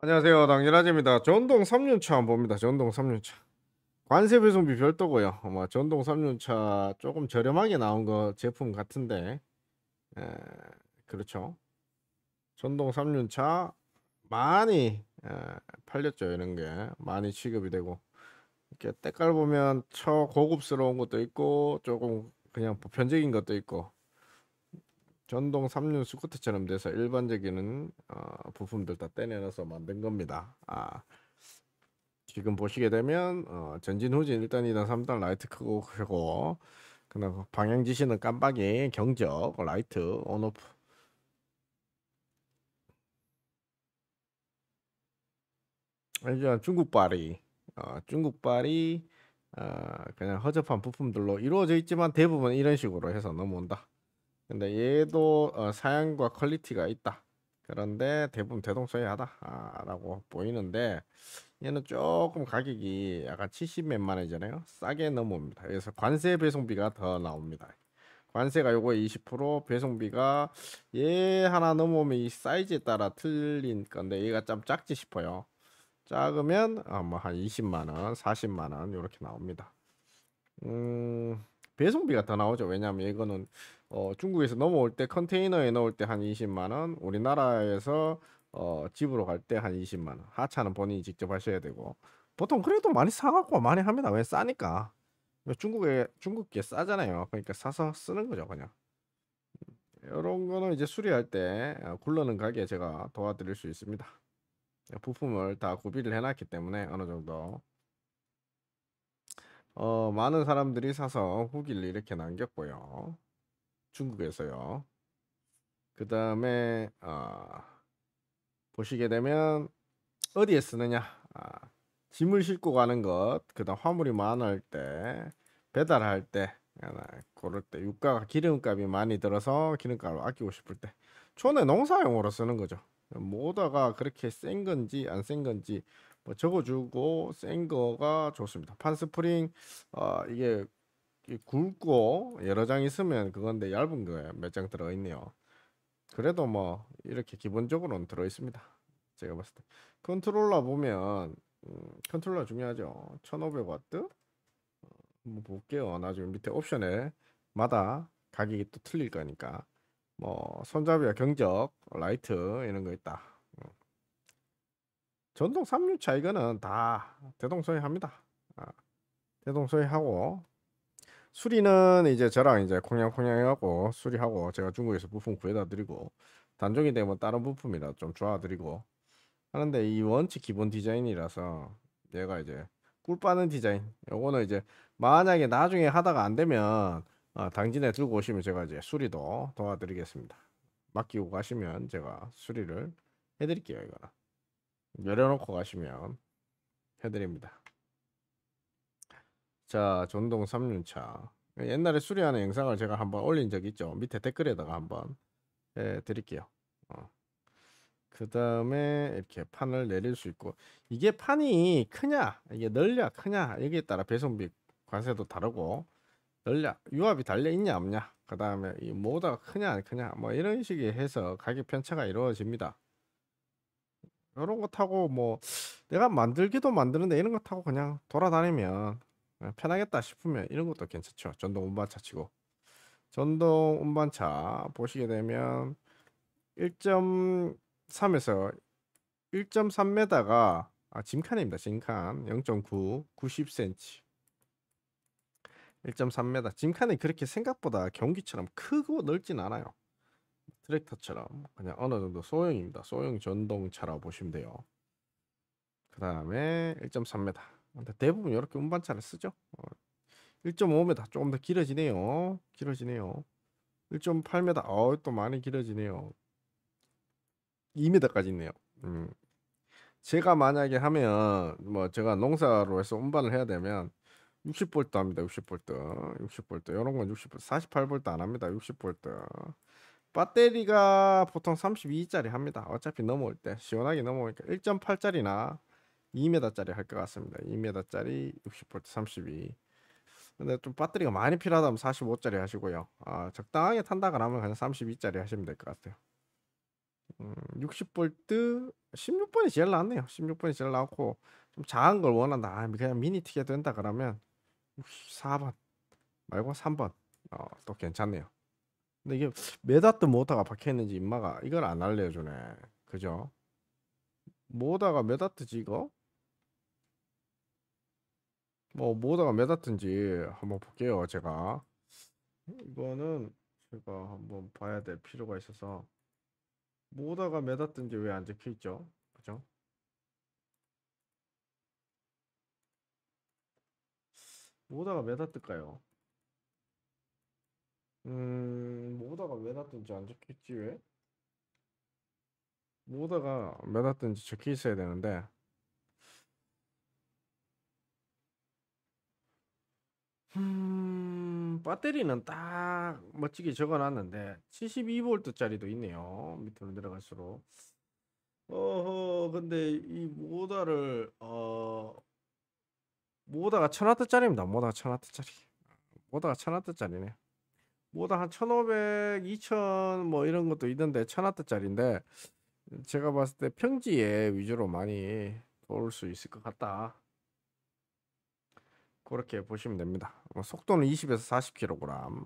안녕하세요 당일아재입니다 전동 3륜차 한번 봅니다 전동 3륜차 관세 배송비 별도고요 아마 전동 3륜차 조금 저렴하게 나온 거 제품 같은데 에, 예, 그렇죠 전동 3륜차 많이 에, 예, 팔렸죠 이런 게 많이 취급이 되고 이렇게 때깔 보면 저 고급스러운 것도 있고 조금 그냥 보편적인 것도 있고 전동 3륜 스쿠터처럼 돼서 일반적인 어, 부품들 다 떼내놔서 만든 겁니다. 아, 지금 보시게 되면 어, 전진 후진 1단 2단 3단 라이트 크고 크고 그다음 방향 지시는 깜빡이 경적 라이트 온오프 이제 중국발이 어, 중국발이 어, 그냥 허접한 부품들로 이루어져 있지만 대부분 이런 식으로 해서 넘어온다. 근데 얘도 어, 사양과 퀄리티가 있다. 그런데 대부분 대동소이하다라고 아, 보이는데 얘는 조금 가격이 약간 70몇만 원이잖아요. 싸게 넘어옵니다. 그래서 관세 배송비가 더 나옵니다. 관세가 요거 20% 배송비가 얘 하나 넘어오면 이 사이즈에 따라 틀린 건데 얘가 좀 작지 싶어요. 작으면 아, 뭐한 20만 원, 40만 원 이렇게 나옵니다. 음, 배송비가 더 나오죠. 왜냐하면 이거는 어, 중국에서 넘어올 때 컨테이너에 넣을 때 한 20만 원, 우리나라에서 어, 집으로 갈 때 한 20만 원. 하차는 본인이 직접 하셔야 되고 보통 그래도 많이 사갖고 많이 합니다. 왜 싸니까. 중국에 중국게 싸잖아요. 그러니까 사서 쓰는 거죠, 그냥. 이런 거는 이제 수리할 때 어, 굴러는 가게 제가 도와드릴 수 있습니다. 부품을 다 구비를 해놨기 때문에 어느 정도 어, 많은 사람들이 사서 후기를 이렇게 남겼고요. 중국에서요. 그 다음에 어, 아, 보시게 되면 어디에 쓰느냐 아, 짐을 싣고 가는 것, 그 다음 화물이 많을 때, 배달할 때, 그럴 때 유가가 기름값이 많이 들어서 기름값을 아끼고 싶을 때 촌에 농사용으로 쓰는 거죠. 모다가 그렇게 센 건지 안 센 건지 뭐 적어주고 센 거가 좋습니다. 판스프링 어, 이게 굵고 여러 장 있으면 그건데 얇은 거에 몇장 들어 있네요. 그래도 뭐 이렇게 기본적으로는 들어 있습니다. 제가 봤을 때 컨트롤러 보면 음, 컨트롤러 중요하죠. 1500W 어, 한번 볼게요. 나중에 밑에 옵션에 마다 가격이 또 틀릴 거니까 뭐 손잡이와 경적, 라이트 이런 거 있다. 전동 3륜차 이거는 다 대동소이합니다. 아, 대동소이하고 수리는 이제 저랑 이제 콩냥콩냥해갖고 수리하고 제가 중국에서 부품 구해다 드리고 단종이 되면 다른 부품이라 좀 좋아드리고 하는데 이 원칙 기본 디자인이라서 얘가 이제 꿀 빠는 디자인 요거는 이제 만약에 나중에 하다가 안 되면 어, 당진에 들고 오시면 제가 이제 수리도 도와드리겠습니다 맡기고 가시면 제가 수리를 해드릴게요 이거는 내려놓고 가시면 해드립니다. 자, 전동 3륜차. 옛날에 수리하는 영상을 제가 한번 올린 적 있죠. 밑에 댓글에다가 한번 해드릴게요. 어. 그 다음에 이렇게 판을 내릴 수 있고 이게 판이 크냐 이게 넓냐 크냐 여기에 따라 배송비 관세도 다르고 넓냐 유압이 달려있냐 없냐 그 다음에 이모 뭐가 크냐 크냐 뭐 이런 식의 해서 가격 편차가 이루어집니다. 이런 거 타고 뭐 내가 만들기도 만드는데 이런 거 타고 그냥 돌아다니면 그냥 편하겠다 싶으면 이런 것도 괜찮죠. 전동 운반차 치고 전동 운반차 보시게 되면 1.3에서 1.3m가 아 짐칸입니다. 짐칸 0.9 90cm 1.3m 짐칸이 그렇게 생각보다 경기처럼 크고 넓진 않아요. 트랙터처럼 그냥 어느 정도 소형입니다. 소형 전동차라고 보시면 돼요. 그 다음에 1.3m. 근데 대부분 이렇게 운반차를 쓰죠. 1.5m 어, 조금 더 길어지네요. 길어지네요. 1.8m. 어, 또 많이 길어지네요. 2m까지 있네요. 음. 제가 만약에 하면 뭐 제가 농사로 해서 운반을 해야 되면 6 0볼트 합니다. 6 0볼트6 0볼트 이런 건 60V. 4 8볼트안 합니다. 6 0볼트 배터리가 보통 32짜리 합니다. 어차피 넘어올 때 시원하게 넘어오니까 1.8짜리나 2m짜리 할 것 같습니다. 2m짜리 60V 32. 근데 좀 배터리가 많이 필요하다면 45짜리 하시고요. 아, 적당하게 탄다 그러면 그냥 32짜리 하시면 될 것 같아요. 음, 60V 16번이 제일 낫네요. 16번이 제일 낫고 좀 작은 걸 원한다. 아, 그냥 미니 티게 된다 그러면 64번 말고 3번 어, 또 괜찮네요. 근데 이게 메다트 모터가 박혀있는지 인마가 이걸 안 알려주네 그죠? 모다가 메다트지 이거? 뭐 모다가 메다트인지 한번 볼게요 제가 이거는 제가 한번 봐야 될 필요가 있어서 모다가 메다트인지왜 안 적혀있죠? 그죠? 모다가 메다트까요 음, 모다가 왜놨든지안 적혔지, 왜? 모다가 왜놨든지 적혀 있어야 되는데. 음, 배터리는 딱 멋지게 적어놨는데 72V짜리도 있네요. 밑으로 내려갈수록. 어허, 근데 이 모다를 어 모다가 1000W짜리입니다. 모다가 1000W짜리. 모다가 1000W짜리네. 뭐다 한 1,500, 2,000 뭐 이런 것도 있는데 1 0 0 0 w 짜리인데 제가 봤을 때 평지에 위주로 많이 돌수 있을 것 같다. 그렇게 보시면 됩니다. 속도는 20에서 40kg.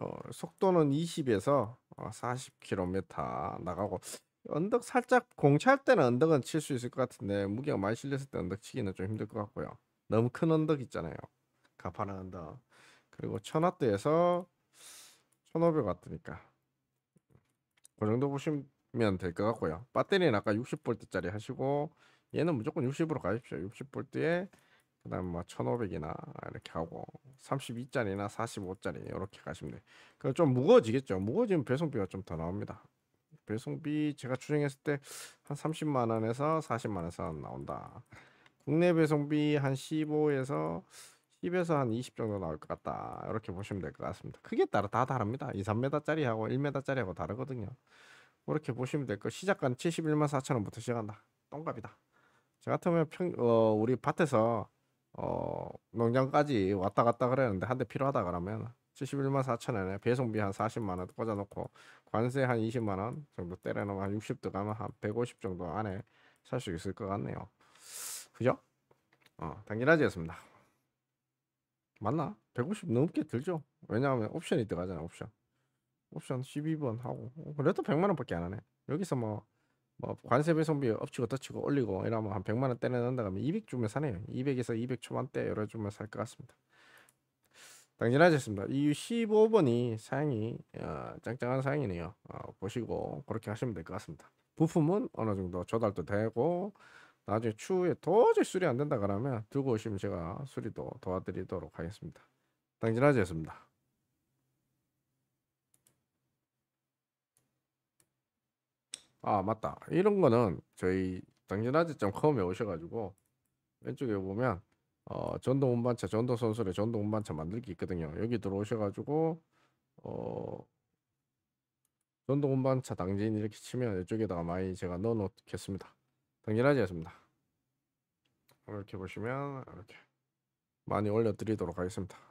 어, 속도는 20에서 40km 어, 어, 나가고 언덕 살짝 공찰할 때는 언덕은 칠 수 있을 것 같은데 무게가 많이 실렸을 때 언덕 치기는 좀 힘들 것 같고요. 너무 큰 언덕 있잖아요. 가파른 언덕. 그리고 천하트에서 1500 왔으니까 그 정도 보시면 될 것 같고요 배터리는 아까 6 0볼트 짜리 하시고 얘는 무조건 60으로 가십시오 6 0볼트에그 다음 뭐 1500이나 이렇게 하고 32짜리나 45짜리 이렇게 가시면 돼요 그좀 무거워지겠죠 무거워지면 배송비가 좀 더 나옵니다 배송비 제가 추정했을 때 한 30만원에서 40만원에서 나온다 국내 배송비 한 15에서 10에서 한 20 정도 나올 것 같다 이렇게 보시면 될 것 같습니다 크기에 따라 다 다릅니다 2, 3m짜리 하고 1m짜리 하고 다르거든요 이렇게 보시면 될거시작가 71만 4천원부터 시작한다 똥값이다 저 같으면 평, 어, 우리 밭에서 어, 농장까지 왔다 갔다 그랬는데 한 대 필요하다 그러면 71만 4천원에 배송비 한 40만원 꽂아놓고 관세 한 20만원 정도 때려놓으면 한 60도 가면 한 150 정도 안에 살 수 있을 것 같네요 그죠? 어, 당진아지였습니다 맞나? 150 넘게 들죠. 왜냐하면 옵션이 들어가잖아, 옵션. 옵션 12번 하고. 어, 그래도 100만 원밖에 안 하네. 여기서 뭐, 뭐 관세 배송비 엎치고 떠치고 올리고 이러면 한 100만 원 떼내는다 하면200 주면 사네요. 200에서 200 초반대 열어 주면 살 것 같습니다. 당진하셨습니다. 이 15번이 사양이 어, 짱짱한 사양이네요. 어, 보시고 그렇게 하시면 될 것 같습니다. 부품은 어느 정도 조달도 되고 나중에 추후에 도저히 수리 안 된다 그러면 들고 오시면 제가 수리도 도와드리도록 하겠습니다. 당진하재였습니다아 맞다 이런 거는 저희 당진아재.com에 오셔가지고 왼쪽에 보면 어, 전동 운반차 전동 선수의 전동 운반차 만들기 있거든요 여기 들어오셔가지고 어, 전동 운반차 당진 이렇게 치면 이쪽에다가 많이 제가 넣어 놓겠습니다 당연하지 않습니다. 이렇게 보시면 이렇게 많이 올려드리도록 하겠습니다.